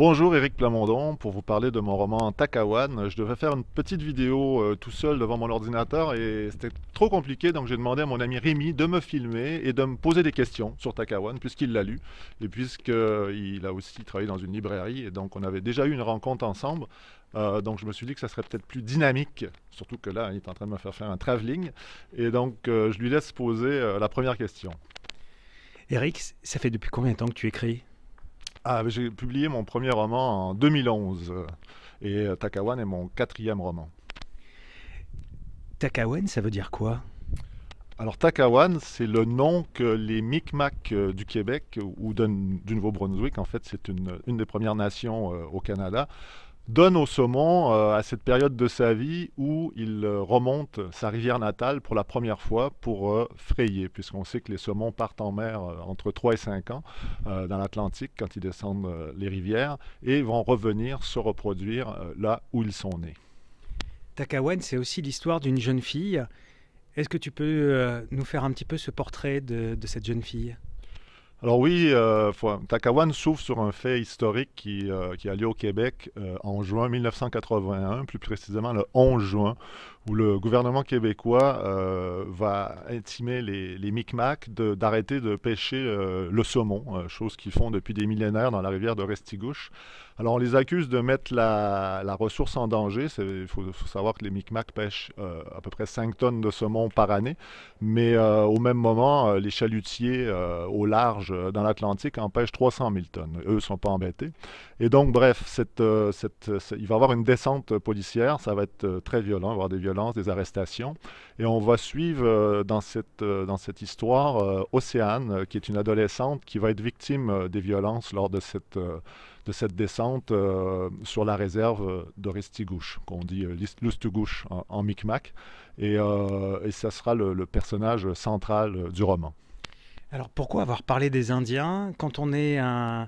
Bonjour Eric Plamondon, pour vous parler de mon roman Takawan. Je devais faire une petite vidéo euh, tout seul devant mon ordinateur et c'était trop compliqué donc j'ai demandé à mon ami Rémi de me filmer et de me poser des questions sur Takawan puisqu'il l'a lu et puisqu'il a aussi travaillé dans une librairie et donc on avait déjà eu une rencontre ensemble. Euh, donc je me suis dit que ça serait peut-être plus dynamique, surtout que là il est en train de me faire faire un travelling et donc euh, je lui laisse poser la première question. Eric, ça fait depuis combien de temps que tu écris ah, j'ai publié mon premier roman en 2011 euh, et euh, Takawan est mon quatrième roman. Takawan, ça veut dire quoi alors Takawan, c'est le nom que les Micmacs euh, du Québec ou du Nouveau-Brunswick, en fait, c'est une, des premières nations au Canada, donne au saumon euh, à cette période de sa vie où il euh, remonte sa rivière natale pour la première fois pour euh, frayer, puisqu'on sait que les saumons partent en mer entre 3 et 5 ans dans l'Atlantique quand ils descendent les rivières et vont revenir se reproduire là où ils sont nés. Takawen, c'est aussi l'histoire d'une jeune fille. Est-ce que tu peux nous faire un petit peu ce portrait de cette jeune fille alors oui, euh, Takawan s'ouvre sur un fait historique qui, euh, qui a lieu au Québec euh, en juin 1981, plus précisément le 11 juin, où le gouvernement québécois euh, va intimer les, Micmacs d'arrêter de, de, pêcher le saumon, chose qu'ils font depuis des millénaires dans la rivière de Restigouche. Alors, on les accuse de mettre la, ressource en danger. Il faut, savoir que les Micmacs pêchent euh, à peu près 5 tonnes de saumon par année. Mais euh, au même moment, euh, les chalutiers au large, dans l'Atlantique, en pêchent 300 000 tonnes. Eux ne sont pas embêtés. Et donc, bref, il va y avoir une descente policière. Ça va être très violent. Il va y avoir des violences, des arrestations. Et on va suivre dans, cette, dans cette histoire Océane, qui est une adolescente qui va être victime des violences lors de cette de cette descente euh, sur la réserve euh, de Restigouche, qu'on dit euh, Lustugouche en, micmac. Et, et, ça sera le, personnage central du roman. Alors pourquoi avoir parlé des Indiens quand on est un,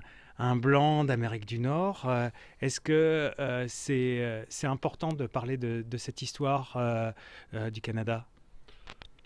blanc d'Amérique du Nord Est-ce que c'est important de parler de, cette histoire du Canada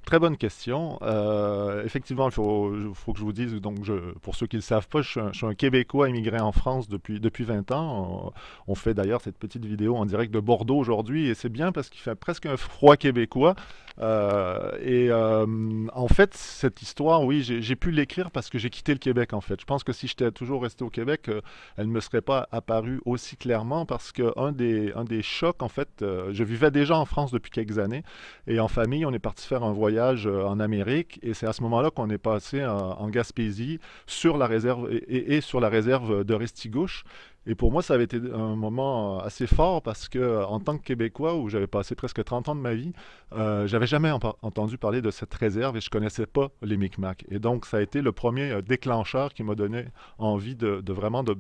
Très bonne question. Euh, effectivement, il faut, que je vous dise, donc je, pour ceux qui ne le savent pas, je suis, un, Québécois immigré en France depuis, depuis 20 ans. On, fait d'ailleurs cette petite vidéo en direct de Bordeaux aujourd'hui et c'est bien parce qu'il fait presque un froid québécois. Euh, et euh, en fait, cette histoire, oui, j'ai pu l'écrire parce que j'ai quitté le Québec en fait. Je pense que si j'étais toujours resté au Québec, elle ne me serait pas apparue aussi clairement parce qu'un des, un des chocs, en fait, je vivais déjà en France depuis quelques années et en famille, on est parti faire un voyage euh, en Amérique. Et c'est à ce moment-là qu'on est passé euh, en, Gaspésie sur la réserve et, sur la réserve de Restigouche. Et pour moi, ça avait été un moment euh, assez fort parce que, en tant que Québécois, où j'avais passé presque 30 ans de ma vie, euh, j'avais jamais entendu parler de cette réserve et je connaissais pas les Micmacs. Et donc, ça a été le premier déclencheur qui m'a donné envie de, vraiment de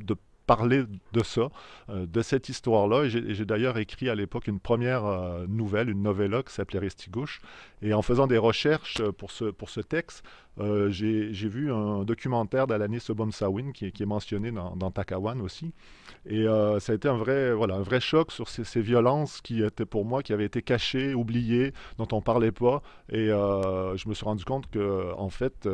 parler de ça, euh, de cette histoire-là. Et j'ai d'ailleurs écrit à l'époque une première euh, nouvelle, une novella qui s'appelait Restigouche. Et en faisant des recherches euh, pour ce, pour ce texte, j'ai vu un documentaire d'Alanis Obomsawin qui, qui, est mentionné dans, dans Takawan aussi. Et ça a été un vrai, voilà, un vrai choc sur ces, ces, violences qui étaient pour moi, qui avaient été cachées, oubliées, dont on ne parlait pas. Et je me suis rendu compte que, en fait,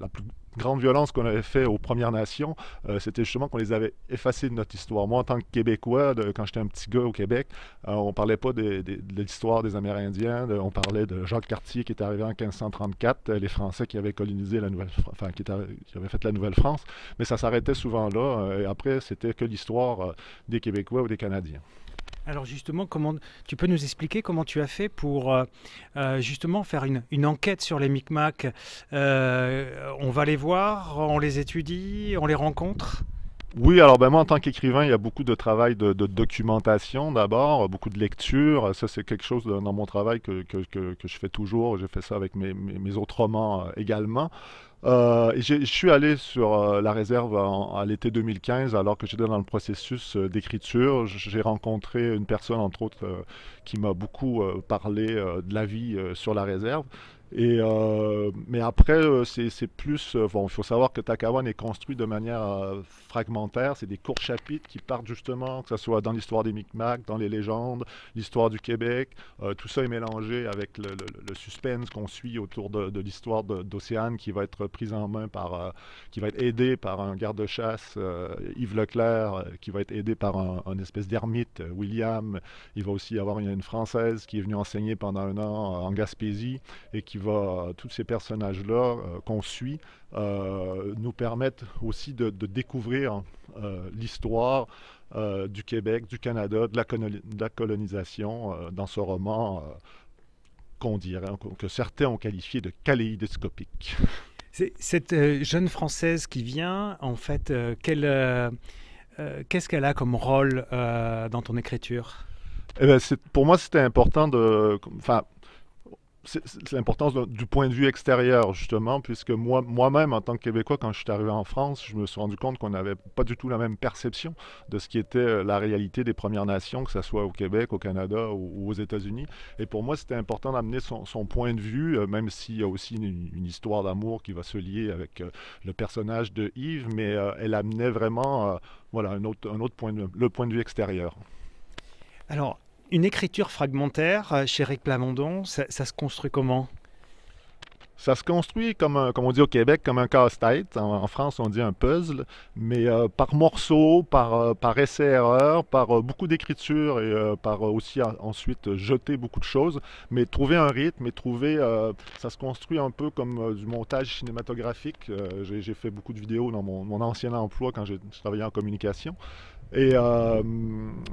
la plus grande violence qu'on avait fait aux Premières Nations, euh, c'était justement qu'on les avait effacés de notre histoire. Moi, en tant que Québécois, quand j'étais un petit gars au Québec, on euh, on parlait pas de, l'histoire des Amérindiens, on parlait de Jacques Cartier qui est arrivé en 1534, euh, les Français qui avaient colonisé la Nouvelle, enfin qui, qui avaient fait la Nouvelle-France, mais ça s'arrêtait souvent là. et après, c'était que l'histoire des Québécois ou des Canadiens. Alors justement, comment tu peux nous expliquer comment tu as fait pour euh, euh, justement faire une, une, enquête sur les Micmacs euh, On va les voir, on les étudie, on les rencontre oui, alors ben moi en tant qu'écrivain, il y a beaucoup de travail de, documentation d'abord, beaucoup de lecture. Ça, c'est quelque chose dans mon travail que, je fais toujours. J'ai fait ça avec mes, mes, autres romans euh, également. Euh, je suis allé sur euh, la réserve à l'été 2015, alors que j'étais dans le processus d'écriture. J'ai rencontré une personne, entre autres, qui m'a beaucoup parlé de la vie sur la réserve. Et, euh, mais après, euh, c'est plus. Euh, bon, il faut savoir que Takawan est construit de manière fragmentaire. C'est des courts chapitres qui partent justement, que ce soit dans l'histoire des Micmacs, dans les légendes, l'histoire du Québec. tout ça est mélangé avec le, suspense qu'on suit autour de, l'histoire d'Océane qui va être prise en main par. qui va être aidé par un garde-chasse, Yves Leclerc, qui va être aidé par un, espèce d'ermite, William. Il va aussi y avoir une, une Française qui est venue enseigner pendant un an en Gaspésie et qui tous ces personnages-là euh, qu'on suit, euh, nous permettent aussi de, découvrir hein, euh, l'histoire du Québec, du Canada, de la, la colonisation dans ce roman qu'on dirait, hein, que certains ont qualifié de kaléidoscopique. Cette jeune Française qui vient, en fait, qu'est-ce qu'elle a comme rôle dans ton écriture eh ben, pour moi, c'était important de. Enfin, c'est l'importance du point de vue extérieur, justement, puisque moi, moi-même, en tant que Québécois, quand je suis arrivé en France, je me suis rendu compte qu'on n'avait pas du tout la même perception de ce qui était euh, la réalité des Premières Nations, que ce soit au Québec, au Canada ou, aux États-Unis. Et pour moi, c'était important d'amener son, point de vue, euh, même s'il y a aussi une, histoire d'amour qui va se lier avec euh, le personnage de Yves, mais elle amenait vraiment voilà, un autre, un autre point le point de vue extérieur. Alors, une écriture fragmentaire euh, chez Eric Plamondon, ça, se construit comment ça se construit comme, comme on dit au Québec, comme un casse-tête. En, France, on dit un puzzle, mais euh, par morceaux, par, essais euh, par par beaucoup d'écriture et par aussi ensuite jeter beaucoup de choses. Mais trouver un rythme et trouver. ça se construit un peu comme du montage cinématographique. J'ai fait beaucoup de vidéos dans mon ancien emploi quand je travaillais en communication. Euh,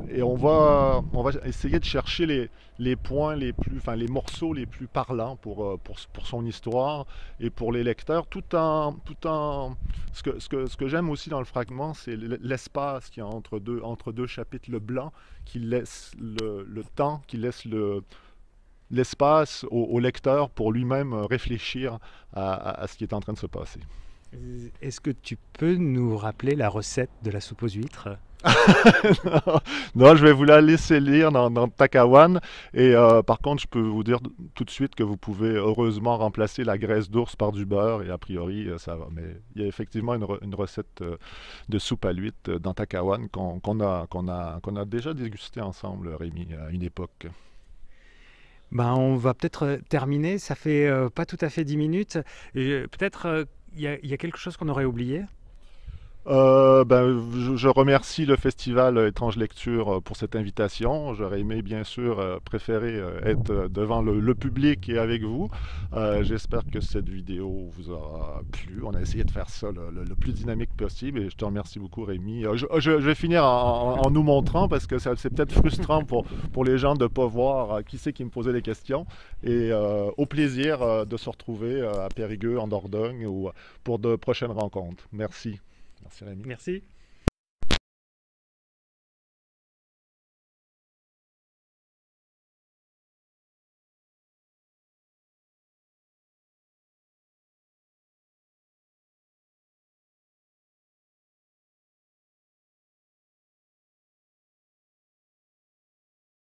et, on, va, on va essayer de chercher les, les points les plus, enfin les morceaux les plus parlants pour, euh, pour, pour son histoire et pour les lecteurs, tout en, tout ce que, ce que, ce que j'aime aussi dans le fragment, c'est l'espace qu'il y a entre deux, entre deux chapitres, le blanc qui laisse le, le temps, qui laisse le, l'espace au, lecteur pour lui-même réfléchir à, ce qui est en train de se passer. Est-ce que tu peux nous rappeler la recette de la soupe aux huîtres non, je vais vous la laisser lire dans, Takawan. Et euh, par contre, je peux vous dire tout de suite que vous pouvez heureusement remplacer la graisse d'ours par du beurre. Et a priori, euh, ça va. Mais il y a effectivement une, recette euh, de soupe à l'huître dans Takawan qu'on a, a, a déjà dégustée ensemble, Rémi, à une époque. Ben, on va peut-être terminer. Ça fait pas tout à fait 10 minutes. Peut-être il y, a quelque chose qu'on aurait oublié. Euh, ben, je, remercie le festival Étrange Lecture euh, pour cette invitation. J'aurais aimé, bien sûr, euh, préférer être devant le, public et avec vous. J'espère que cette vidéo vous aura plu. On a essayé de faire ça le, plus dynamique possible et je te remercie beaucoup, Rémi. Je, vais finir en, nous montrant parce que c'est peut-être frustrant pour, pour les gens de ne pas voir qui c'est qui me posait des questions. Et au plaisir de se retrouver à Périgueux, en Dordogne, ou pour de prochaines rencontres. Merci. Merci